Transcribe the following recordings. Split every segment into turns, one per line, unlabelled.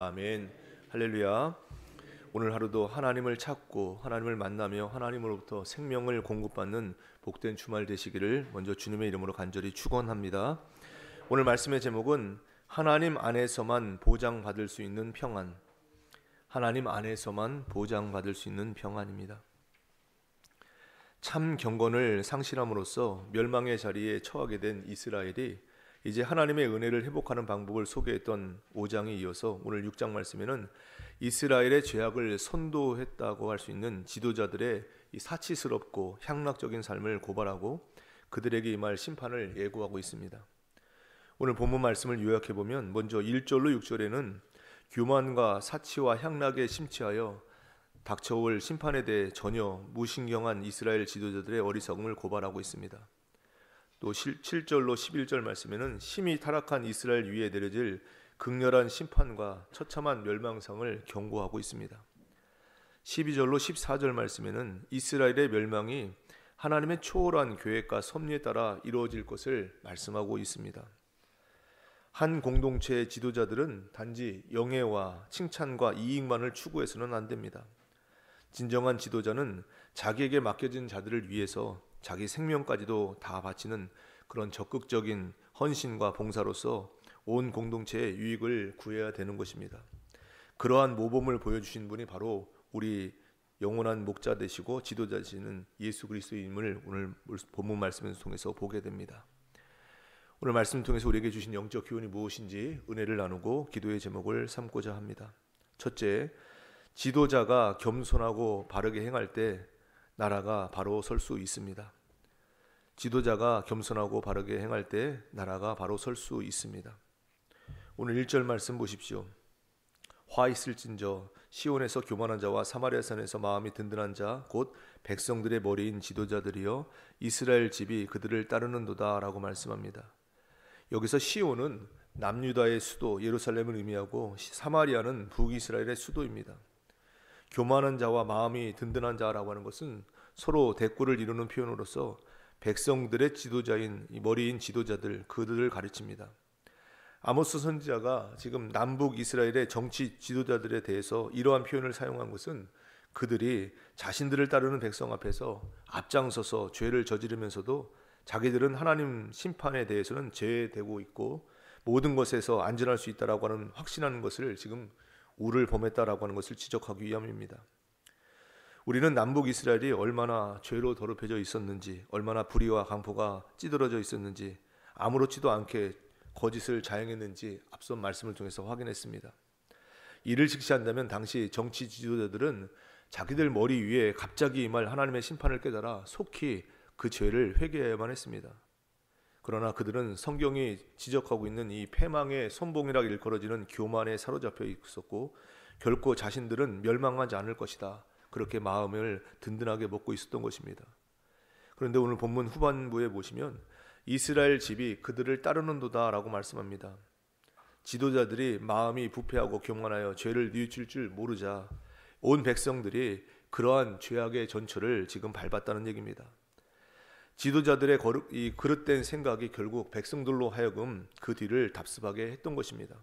아멘. 할렐루야. 오늘 하루도 하나님을 찾고 하나님을 만나며 하나님으로부터 생명을 공급받는 복된 주말 되시기를 먼저 주님의 이름으로 간절히 축원합니다. 오늘 말씀의 제목은 하나님 안에서만 보장받을 수 있는 평안. 하나님 안에서만 보장받을 수 있는 평안입니다. 참 경건을 상실함으로써 멸망의 자리에 처하게 된 이스라엘이 이제 하나님의 은혜를 회복하는 방법을 소개했던 5장에 이어서 오늘 6장 말씀에는 이스라엘의 죄악을 선도했다고 할 수 있는 지도자들의 사치스럽고 향락적인 삶을 고발하고 그들에게 임할 심판을 예고하고 있습니다. 오늘 본문 말씀을 요약해 보면 먼저 1절로 6절에는 교만과 사치와 향락에 심취하여 닥쳐올 심판에 대해 전혀 무신경한 이스라엘 지도자들의 어리석음을 고발하고 있습니다. 또 7절로 11절 말씀에는 심히 타락한 이스라엘 위에 내려질 극렬한 심판과 처참한 멸망상을 경고하고 있습니다. 12절로 14절 말씀에는 이스라엘의 멸망이 하나님의 초월한 계획과 섭리에 따라 이루어질 것을 말씀하고 있습니다. 한 공동체의 지도자들은 단지 영예와 칭찬과 이익만을 추구해서는 안 됩니다. 진정한 지도자는 자기에게 맡겨진 자들을 위해서 자기 생명까지도 다 바치는 그런 적극적인 헌신과 봉사로서 온 공동체의 유익을 구해야 되는 것입니다. 그러한 모범을 보여주신 분이 바로 우리 영원한 목자 되시고 지도자시는 예수 그리스도임을 오늘 본문 말씀을 통해서 보게 됩니다. 오늘 말씀 통해서 우리에게 주신 영적 기운이 무엇인지 은혜를 나누고 기도의 제목을 삼고자 합니다. 첫째, 지도자가 겸손하고 바르게 행할 때 나라가 바로 설 수 있습니다. 지도자가 겸손하고 바르게 행할 때 나라가 바로 설 수 있습니다. 오늘 1절 말씀 보십시오. 화 있을진저 시온에서 교만한 자와 사마리아 산에서 마음이 든든한 자 곧 백성들의 머리인 지도자들이여 이스라엘 집이 그들을 따르는도다라고 말씀합니다. 여기서 시온은 남유다의 수도 예루살렘을 의미하고 사마리아는 북이스라엘의 수도입니다. 교만한 자와 마음이 든든한 자라고 하는 것은 서로 대꾸를 이루는 표현으로서 백성들의 지도자인 머리인 지도자들 그들을 가르칩니다. 아모스 선지자가 지금 남북 이스라엘의 정치 지도자들에 대해서 이러한 표현을 사용한 것은 그들이 자신들을 따르는 백성 앞에서 앞장서서 죄를 저지르면서도 자기들은 하나님 심판에 대해서는 제외되고 있고 모든 것에서 안전할 수 있다라고 하는 확신하는 것을 지금 우를 범했다라고 하는 것을 지적하기 위함입니다. 우리는 남북 이스라엘이 얼마나 죄로 더럽혀져 있었는지, 얼마나 불의와 강포가 찌들어져 있었는지, 아무렇지도 않게 거짓을 자행했는지 앞선 말씀을 통해서 확인했습니다. 이를 직시한다면 당시 정치 지도자들은 자기들 머리 위에 갑자기 임할 하나님의 심판을 깨달아 속히 그 죄를 회개해야만 했습니다. 그러나 그들은 성경이 지적하고 있는 이 패망의 선봉이라 일컬어지는 교만에 사로잡혀 있었고 결코 자신들은 멸망하지 않을 것이다. 그렇게 마음을 든든하게 먹고 있었던 것입니다. 그런데 오늘 본문 후반부에 보시면 이스라엘 집이 그들을 따르는도다라고 말씀합니다. 지도자들이 마음이 부패하고 교만하여 죄를 뉘우칠 줄 모르자 온 백성들이 그러한 죄악의 전철을 지금 밟았다는 얘기입니다. 지도자들의 거룩, 이 그릇된 생각이 결국 백성들로 하여금 그 뒤를 답습하게 했던 것입니다.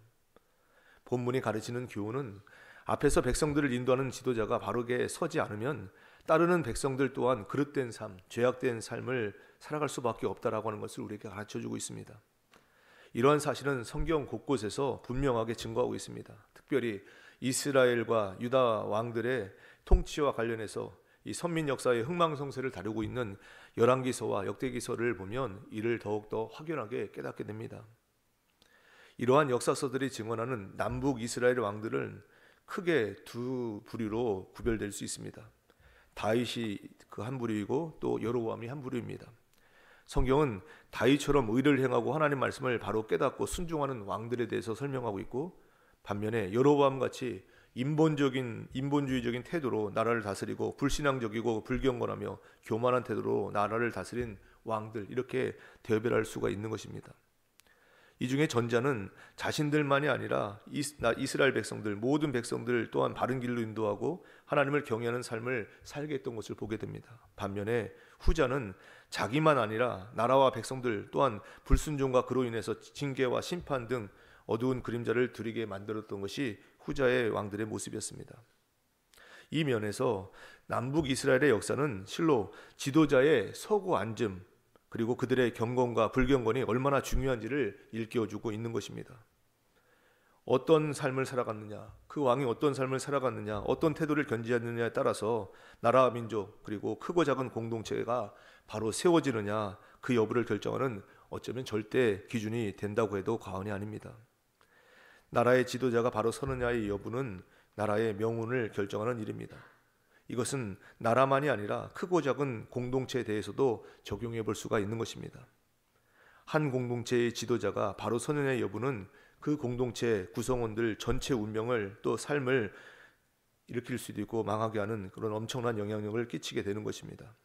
본문이 가르치는 교훈은 앞에서 백성들을 인도하는 지도자가 바르게 서지 않으면 따르는 백성들 또한 그릇된 삶, 죄악된 삶을 살아갈 수밖에 없다라고 하는 것을 우리에게 가르쳐 주고 있습니다. 이러한 사실은 성경 곳곳에서 분명하게 증거하고 있습니다. 특별히 이스라엘과 유다 왕들의 통치와 관련해서 이 선민 역사의 흥망성쇠를 다루고 있는 열왕기서와 역대기서를 보면 이를 더욱더 확연하게 깨닫게 됩니다. 이러한 역사서들이 증언하는 남북 이스라엘 왕들은 크게 두 부류로 구별될 수 있습니다. 다윗이 그 한 부류이고 또 여로보암이 한 부류입니다. 성경은 다윗처럼 의를 행하고 하나님 말씀을 바로 깨닫고 순종하는 왕들에 대해서 설명하고 있고 반면에 여로보암 같이 인본적인 인본주의적인 태도로 나라를 다스리고 불신앙적이고 불경건하며 교만한 태도로 나라를 다스린 왕들 이렇게 대별할 수가 있는 것입니다. 이 중에 전자는 자신들만이 아니라 이스라엘 백성들 모든 백성들 또한 바른 길로 인도하고 하나님을 경외하는 삶을 살게 했던 것을 보게 됩니다. 반면에 후자는 자기만 아니라 나라와 백성들 또한 불순종과 그로 인해서 징계와 심판 등 어두운 그림자를 들이게 만들었던 것이 후자의 왕들의 모습이었습니다. 이 면에서 남북 이스라엘의 역사는 실로 지도자의 서고 앉음 그리고 그들의 경건과 불경건이 얼마나 중요한지를 일깨워주고 있는 것입니다. 어떤 삶을 살아갔느냐, 그 왕이 어떤 삶을 살아갔느냐, 어떤 태도를 견지했느냐에 따라서 나라, 민족, 그리고 크고 작은 공동체가 바로 세워지느냐, 그 여부를 결정하는 어쩌면 절대 기준이 된다고 해도 과언이 아닙니다. 나라의 지도자가 바로 서느냐의 여부는 나라의 명운을 결정하는 일입니다. 이것은 나라만이 아니라 크고 작은 공동체에 대해서도 적용해 볼 수가 있는 것입니다. 한 공동체의 지도자가 바로 선언의 여부는 그 공동체 구성원들 전체 운명을 또 삶을 일으킬 수도 있고 망하게 하는 그런 엄청난 영향력을 끼치게 되는 것입니다.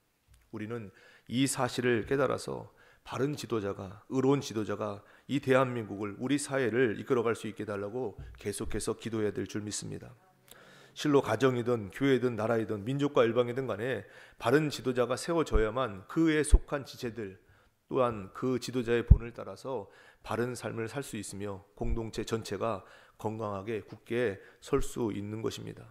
우리는 이 사실을 깨달아서 바른 지도자가 의로운 지도자가 이 대한민국을 우리 사회를 이끌어갈 수 있게 달라고 계속해서 기도해야 될 줄 믿습니다. 실로 가정이든 교회든 나라이든 민족과 일방이든 간에 바른 지도자가 세워져야만 그에 속한 지체들 또한 그 지도자의 본을 따라서 바른 삶을 살 수 있으며 공동체 전체가 건강하게 굳게 설 수 있는 것입니다.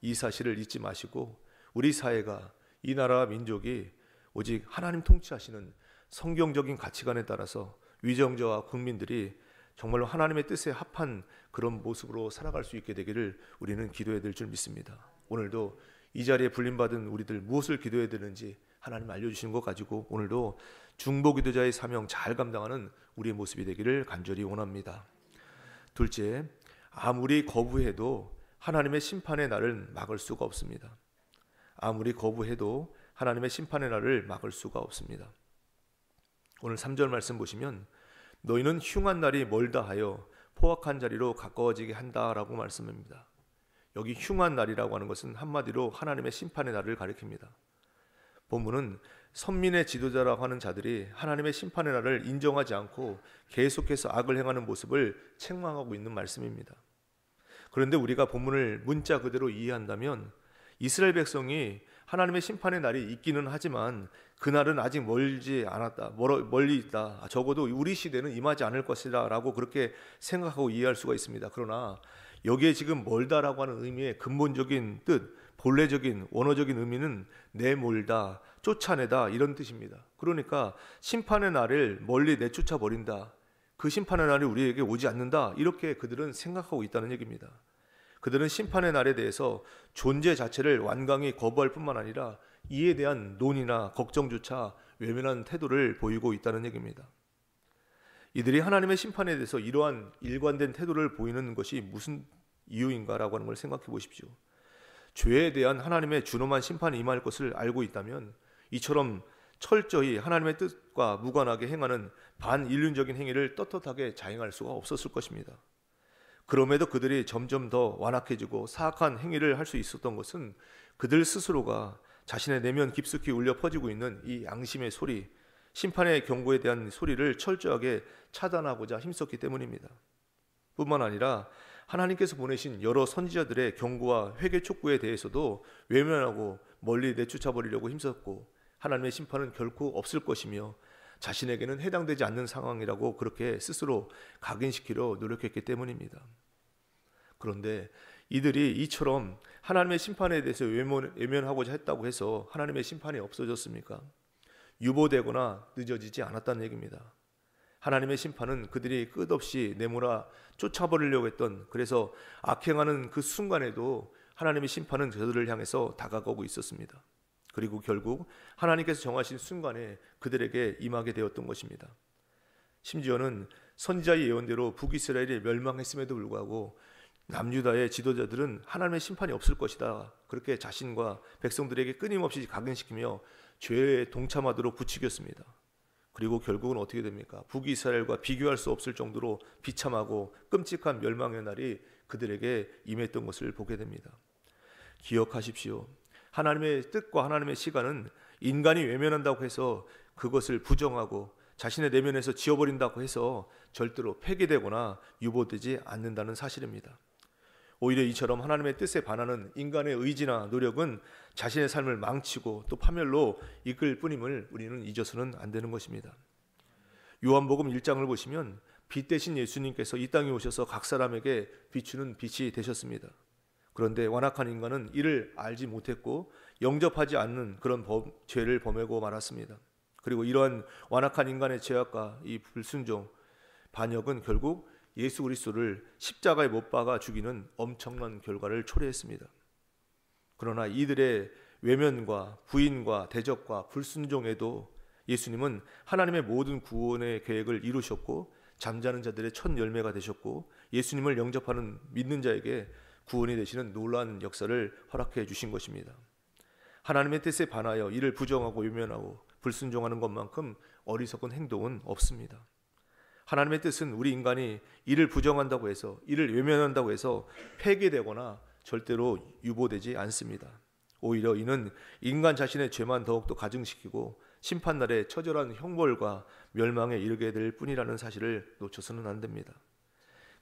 이 사실을 잊지 마시고 우리 사회가 이 나라 민족이 오직 하나님 통치하시는 성경적인 가치관에 따라서 위정자와 국민들이 정말로 하나님의 뜻에 합한 그런 모습으로 살아갈 수 있게 되기를 우리는 기도해야 될 줄 믿습니다. 오늘도 이 자리에 불림받은 우리들 무엇을 기도해야 되는지 하나님 알려주시것 가지고 오늘도 중보기도자의 사명 잘 감당하는 우리의 모습이 되기를 간절히 원합니다. 둘째, 아무리 거부해도 하나님의 심판의 날을 막을 수가 없습니다. 아무리 거부해도 하나님의 심판의 날을 막을 수가 없습니다. 오늘 3절 말씀 보시면 너희는 흉한 날이 멀다 하여 포악한 자리로 가까워지게 한다라고 말씀합니다. 여기 흉한 날이라고 하는 것은 한마디로 하나님의 심판의 날을 가리킵니다. 본문은 선민의 지도자라고 하는 자들이 하나님의 심판의 날을 인정하지 않고 계속해서 악을 행하는 모습을 책망하고 있는 말씀입니다. 그런데 우리가 본문을 문자 그대로 이해한다면 이스라엘 백성이 하나님의 심판의 날이 있기는 하지만 그날은 아직 멀지 않았다. 멀리 있다. 아, 적어도 우리 시대는 임하지 않을 것이다라고 그렇게 생각하고 이해할 수가 있습니다. 그러나 여기에 지금 멀다라고 하는 의미의 근본적인 뜻, 본래적인 원어적인 의미는 내몰다, 쫓아내다 이런 뜻입니다. 그러니까 심판의 날을 멀리 내쫓아 버린다. 그 심판의 날이 우리에게 오지 않는다. 이렇게 그들은 생각하고 있다는 얘기입니다. 그들은 심판의 날에 대해서 존재 자체를 완강히 거부할 뿐만 아니라 이에 대한 논의나 걱정조차 외면한 태도를 보이고 있다는 얘기입니다. 이들이 하나님의 심판에 대해서 이러한 일관된 태도를 보이는 것이 무슨 이유인가라고 하는 걸 생각해 보십시오. 죄에 대한 하나님의 준엄한 심판이 임할 것을 알고 있다면 이처럼 철저히 하나님의 뜻과 무관하게 행하는 반인륜적인 행위를 떳떳하게 자행할 수가 없었을 것입니다. 그럼에도 그들이 점점 더 완악해지고 사악한 행위를 할 수 있었던 것은 그들 스스로가 자신의 내면 깊숙이 울려 퍼지고 있는 이 양심의 소리, 심판의 경고에 대한 소리를 철저하게 차단하고자 힘썼기 때문입니다. 뿐만 아니라 하나님께서 보내신 여러 선지자들의 경고와 회개 촉구에 대해서도 외면하고 멀리 내쫓아버리려고 힘썼고 하나님의 심판은 결코 없을 것이며 자신에게는 해당되지 않는 상황이라고 그렇게 스스로 각인시키려 노력했기 때문입니다. 그런데 이들이 이처럼 하나님의 심판에 대해서 외면하고자 했다고 해서 하나님의 심판이 없어졌습니까? 유보되거나 늦어지지 않았다는 얘기입니다. 하나님의 심판은 그들이 끝없이 내몰아 쫓아버리려고 했던 그래서 악행하는 그 순간에도 하나님의 심판은 저들을 향해서 다가가고 있었습니다. 그리고 결국 하나님께서 정하신 순간에 그들에게 임하게 되었던 것입니다. 심지어는 선지자의 예언대로 북이스라엘이 멸망했음에도 불구하고 남유다의 지도자들은 하나님의 심판이 없을 것이다. 그렇게 자신과 백성들에게 끊임없이 각인시키며 죄에 동참하도록 부추겼습니다. 그리고 결국은 어떻게 됩니까? 북이스라엘과 비교할 수 없을 정도로 비참하고 끔찍한 멸망의 날이 그들에게 임했던 것을 보게 됩니다. 기억하십시오. 하나님의 뜻과 하나님의 시간은 인간이 외면한다고 해서 그것을 부정하고 자신의 내면에서 지워버린다고 해서 절대로 폐기되거나 유보되지 않는다는 사실입니다. 오히려 이처럼 하나님의 뜻에 반하는 인간의 의지나 노력은 자신의 삶을 망치고 또 파멸로 이끌 뿐임을 우리는 잊어서는 안 되는 것입니다. 요한복음 1장을 보시면 빛 대신 예수님께서 이 땅에 오셔서 각 사람에게 비추는 빛이 되셨습니다. 그런데 완악한 인간은 이를 알지 못했고 영접하지 않는 그런 범, 죄를 범하고 말았습니다. 그리고 이러한 완악한 인간의 죄악과 이 불순종, 반역은 결국 예수 그리스도를 십자가에 못 박아 죽이는 엄청난 결과를 초래했습니다. 그러나 이들의 외면과 부인과 대적과 불순종에도 예수님은 하나님의 모든 구원의 계획을 이루셨고 잠자는 자들의 첫 열매가 되셨고 예수님을 영접하는 믿는 자에게 구원이 되시는 놀라운 역사를 허락해 주신 것입니다. 하나님의 뜻에 반하여 이를 부정하고 외면하고 불순종하는 것만큼 어리석은 행동은 없습니다. 하나님의 뜻은 우리 인간이 이를 부정한다고 해서 이를 외면한다고 해서 폐기되거나 절대로 유보되지 않습니다. 오히려 이는 인간 자신의 죄만 더욱더 가중시키고 심판날에 처절한 형벌과 멸망에 이르게 될 뿐이라는 사실을 놓쳐서는 안 됩니다.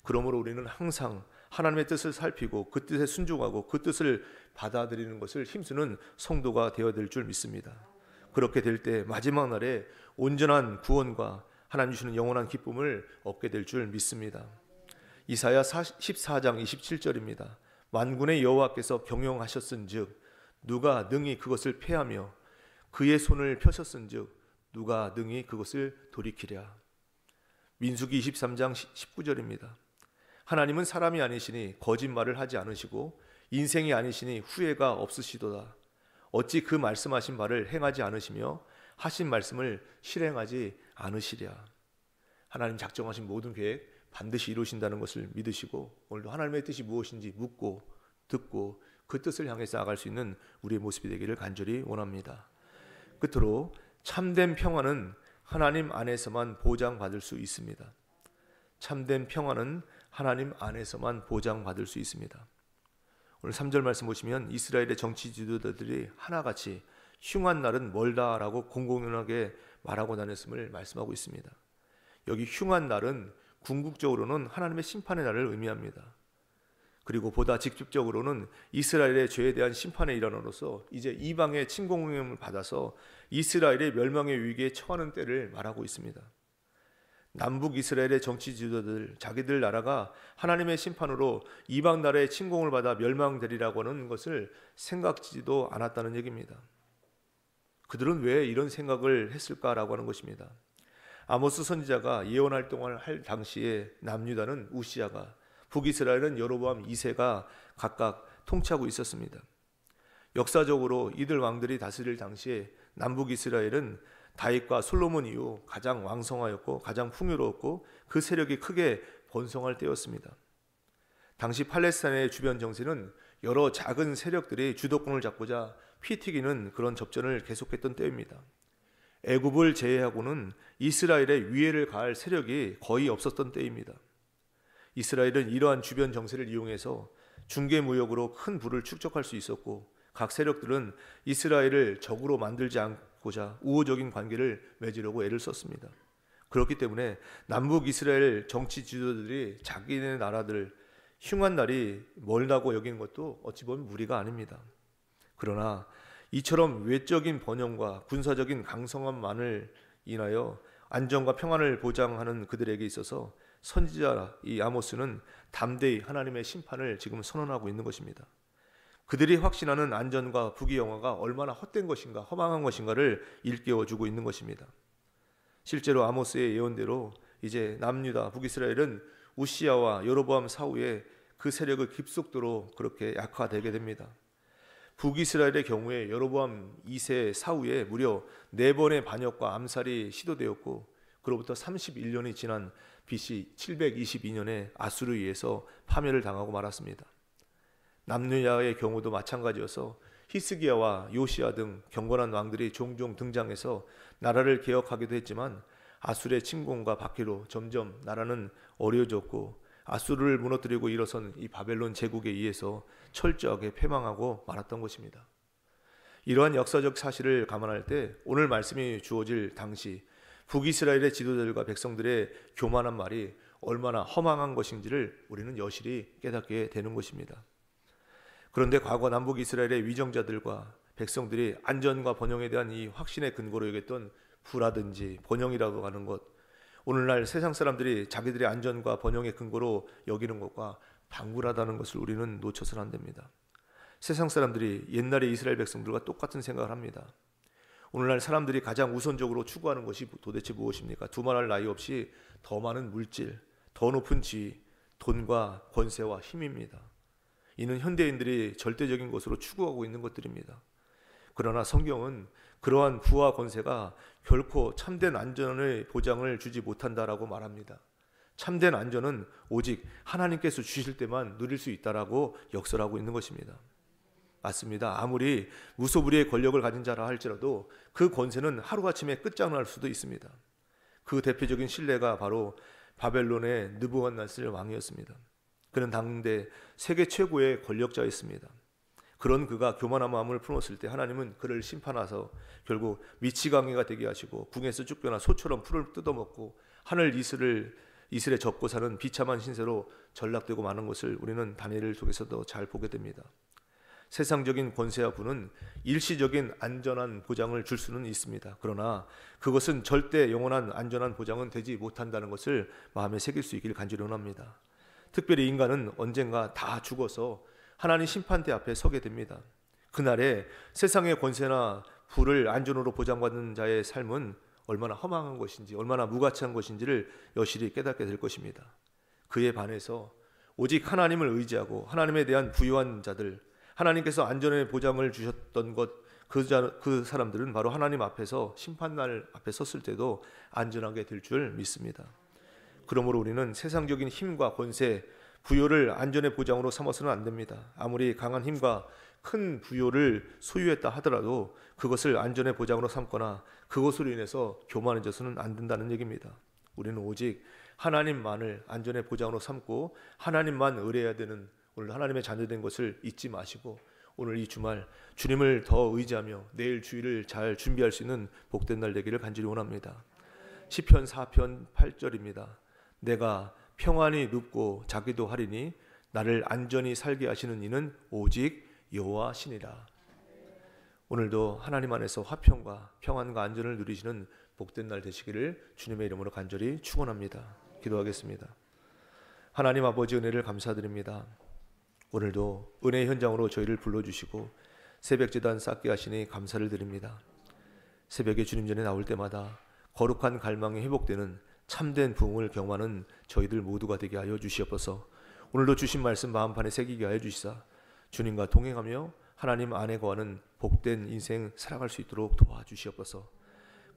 그러므로 우리는 항상 하나님의 뜻을 살피고 그 뜻에 순종하고 그 뜻을 받아들이는 것을 힘쓰는 성도가 되어야 될 줄 믿습니다. 그렇게 될 때 마지막 날에 온전한 구원과 하나님 주시는 영원한 기쁨을 얻게 될 줄 믿습니다. 이사야 14장 27절입니다. 만군의 여호와께서 경영하셨은즉 누가 능히 그것을 패하며 그의 손을 펴셨은즉 누가 능히 그것을 돌이키랴. 민수기 23장 19절입니다. 하나님은 사람이 아니시니 거짓말을 하지 않으시고 인생이 아니시니 후회가 없으시도다. 어찌 그 말씀하신 바를 행하지 않으시며 하신 말씀을 실행하지 않으시랴. 하나님 작정하신 모든 계획 반드시 이루신다는 것을 믿으시고 오늘도 하나님의 뜻이 무엇인지 묻고 듣고 그 뜻을 향해서 나갈수 있는 우리의 모습이 되기를 간절히 원합니다. 끝으로 참된 평화는 하나님 안에서만 보장받을 수 있습니다. 참된 평화는 하나님 안에서만 보장받을 수 있습니다. 오늘 3절 말씀 보시면 이스라엘의 정치 지도자들이 하나같이 흉한 날은 멀다라고 공공연하게 말하고 다녔음을 말씀하고 있습니다. 여기 흉한 날은 궁극적으로는 하나님의 심판의 날을 의미합니다. 그리고 보다 직접적으로는 이스라엘의 죄에 대한 심판의 일환으로서 이제 이방의 침공을 받아서 이스라엘의 멸망의 위기에 처하는 때를 말하고 있습니다. 남북 이스라엘의 정치 지도자들 자기들 나라가 하나님의 심판으로 이방 나라의 침공을 받아 멸망되리라고 하는 것을 생각지도 않았다는 얘기입니다. 그들은 왜 이런 생각을 했을까라고 하는 것입니다. 아모스 선지자가 예언 활동을 할 당시에 남유다는 우시아가 북이스라엘은 여로보암 2세가 각각 통치하고 있었습니다. 역사적으로 이들 왕들이 다스릴 당시에 남북 이스라엘은 다윗과 솔로몬 이후 가장 왕성하였고 가장 풍요로웠고 그 세력이 크게 번성할 때였습니다. 당시 팔레스타인의 주변 정세는 여러 작은 세력들이 주도권을 잡고자 피튀기는 그런 접전을 계속했던 때입니다. 애굽을 제외하고는 이스라엘에 위해를 가할 세력이 거의 없었던 때입니다. 이스라엘은 이러한 주변 정세를 이용해서 중개 무역으로 큰 부를 축적할 수 있었고 각 세력들은 이스라엘을 적으로 만들지 않고자 우호적인 관계를 맺으려고 애를 썼습니다. 그렇기 때문에 남북 이스라엘 정치 지도들이 자기네 나라들 흉한 날이 멀다고 여긴 것도 어찌 보면 무리가 아닙니다. 그러나 이처럼 외적인 번영과 군사적인 강성함만을 인하여 안정과 평안을 보장하는 그들에게 있어서 선지자 이 아모스는 담대히 하나님의 심판을 지금 선언하고 있는 것입니다. 그들이 확신하는 안전과 부귀영화가 얼마나 헛된 것인가, 허망한 것인가를 일깨워 주고 있는 것입니다. 실제로 아모스의 예언대로 이제 남유다 북이스라엘은 우시아와 여로보암 사후에 그 세력을 깊숙도로 그렇게 약화되게 됩니다. 북이스라엘의 경우에 여로보암 2세 사후에 무려 네 번의 반역과 암살이 시도되었고 그로부터 31년이 지난 BC 722년에 아수르에 의해서 파멸을 당하고 말았습니다. 남유야의 경우도 마찬가지여서 히스기야와 요시야 등 경건한 왕들이 종종 등장해서 나라를 개혁하기도 했지만 아수르의 침공과 박해로 점점 나라는 어려졌고 워 아수르를 무너뜨리고 일어선 이 바벨론 제국에 의해서 철저하게 패망하고 말았던 것입니다. 이러한 역사적 사실을 감안할 때 오늘 말씀이 주어질 당시 북이스라엘의 지도자들과 백성들의 교만한 말이 얼마나 허망한 것인지를 우리는 여실히 깨닫게 되는 것입니다. 그런데 과거 남북 이스라엘의 위정자들과 백성들이 안전과 번영에 대한 이 확신의 근거로 여겼던 부라든지 번영이라고 하는 것 오늘날 세상 사람들이 자기들의 안전과 번영의 근거로 여기는 것과 방불하다는 것을 우리는 놓쳐서는 안 됩니다. 세상 사람들이 옛날의 이스라엘 백성들과 똑같은 생각을 합니다. 오늘날 사람들이 가장 우선적으로 추구하는 것이 도대체 무엇입니까? 두말할 나위 없이 더 많은 물질, 더 높은 지위, 돈과 권세와 힘입니다. 이는 현대인들이 절대적인 것으로 추구하고 있는 것들입니다. 그러나 성경은 그러한 부와 권세가 결코 참된 안전의 보장을 주지 못한다라고 말합니다. 참된 안전은 오직 하나님께서 주실 때만 누릴 수 있다라고 역설하고 있는 것입니다. 맞습니다. 아무리 무소불위의 권력을 가진 자라 할지라도 그 권세는 하루아침에 끝장날 수도 있습니다. 그 대표적인 신뢰가 바로 바벨론의 느부갓네살 왕이었습니다. 그는 당대 세계 최고의 권력자였습니다. 그런 그가 교만한 마음을 품었을 때 하나님은 그를 심판하서 결국 미치광이가 되게 하시고 궁에서 쫓겨나 소처럼 풀을 뜯어먹고 하늘 이슬을 이슬에 접고 사는 비참한 신세로 전락되고 마는 것을 우리는 다니엘을 통해서도 잘 보게 됩니다. 세상적인 권세와 부는 일시적인 안전한 보장을 줄 수는 있습니다. 그러나 그것은 절대 영원한 안전한 보장은 되지 못한다는 것을 마음에 새길 수 있기를 간절히 원합니다. 특별히 인간은 언젠가 다 죽어서 하나님 심판대 앞에 서게 됩니다. 그날에 세상의 권세나 부를 안전으로 보장받는 자의 삶은 얼마나 허망한 것인지, 얼마나 무가치한 것인지를 여실히 깨닫게 될 것입니다. 그에 반해서 오직 하나님을 의지하고 하나님에 대한 부유한 자들, 하나님께서 안전의 보장을 주셨던 것, 그, 자, 그 사람들은 바로 하나님 앞에서 심판날 앞에 섰을 때도 안전하게 될 줄 믿습니다. 그러므로 우리는 세상적인 힘과 권세, 부여를 안전의 보장으로 삼아서는 안 됩니다. 아무리 강한 힘과 큰 부여를 소유했다 하더라도 그것을 안전의 보장으로 삼거나 그것으로 인해서 교만해져서는 안 된다는 얘기입니다. 우리는 오직 하나님만을 안전의 보장으로 삼고 하나님만 의뢰해야 되는 오늘 하나님의 자녀된 것을 잊지 마시고 오늘 이 주말 주님을 더 의지하며 내일 주일을 잘 준비할 수 있는 복된 날 되기를 간절히 원합니다. 시편 4편 8절입니다. 내가 평안히 눕고 자기도 하리니 나를 안전히 살게 하시는 이는 오직 여호와시니라. 오늘도 하나님 안에서 화평과 평안과 안전을 누리시는 복된 날 되시기를 주님의 이름으로 간절히 축원합니다. 기도하겠습니다. 하나님 아버지 은혜를 감사드립니다. 오늘도 은혜 현장으로 저희를 불러주시고 새벽 재단 쌓게 하시니 감사를 드립니다. 새벽에 주님 전에 나올 때마다 거룩한 갈망이 회복되는 참된 부흥을 경험하는 저희들 모두가 되게 하여 주시옵소서. 오늘도 주신 말씀 마음판에 새기게 하여 주시사 주님과 동행하며 하나님 안에 거하는 복된 인생 살아갈 수 있도록 도와주시옵소서.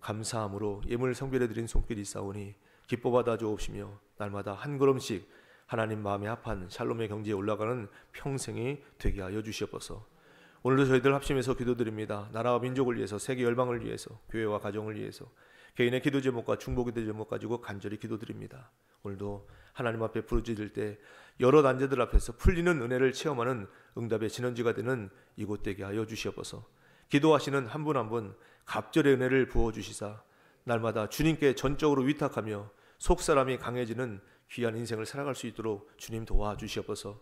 감사함으로 예물 성별해 드린 손길이 싸우니 기뻐 받아 주옵시며 날마다 한 걸음씩 하나님 마음에 합한 샬롬의 경지에 올라가는 평생이 되게 하여 주시옵소서. 오늘도 저희들 합심해서 기도드립니다. 나라와 민족을 위해서 세계 열방을 위해서 교회와 가정을 위해서 개인의 기도 제목과 중보 기도 제목 가지고 간절히 기도드립니다. 오늘도 하나님 앞에 부르짖을 때 여러 난제들 앞에서 풀리는 은혜를 체험하는 응답의 진원지가 되는 이곳 되게 하여 주시옵소서. 기도하시는 한 분 한분 갑절의 은혜를 부어 주시사 날마다 주님께 전적으로 위탁하며 속 사람이 강해지는 귀한 인생을 살아갈 수 있도록 주님 도와 주시옵소서.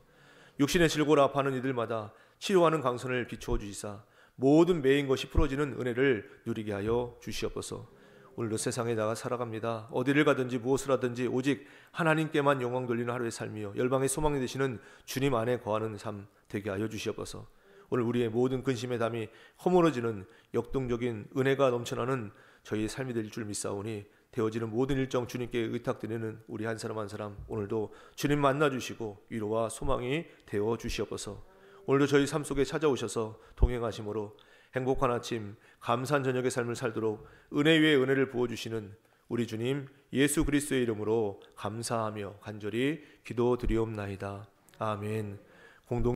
육신의 질고라 아파하는 이들마다 치료하는 강선을 비추어 주시사 모든 매인 것이 풀어지는 은혜를 누리게 하여 주시옵소서. 오늘도 세상에 나가 살아갑니다. 어디를 가든지 무엇을 하든지 오직 하나님께만 영광 돌리는 하루의 삶이요 열방의 소망이 되시는 주님 안에 거하는 삶 되게 하여 주시옵소서. 오늘 우리의 모든 근심의 담이 허물어지는 역동적인 은혜가 넘쳐나는 저희의 삶이 될 줄 믿사오니 되어지는 모든 일정 주님께 의탁드리는 우리 한 사람 한 사람 오늘도 주님 만나 주시고 위로와 소망이 되어 주시옵소서. 오늘도 저희 삶 속에 찾아오셔서 동행하심으로 행복한 아침 감사한 저녁의 삶을 살도록 은혜 위에 은혜를 부어 주시는 우리 주님 예수 그리스도의 이름으로 감사하며 간절히 기도드리옵나이다. 아멘. 공동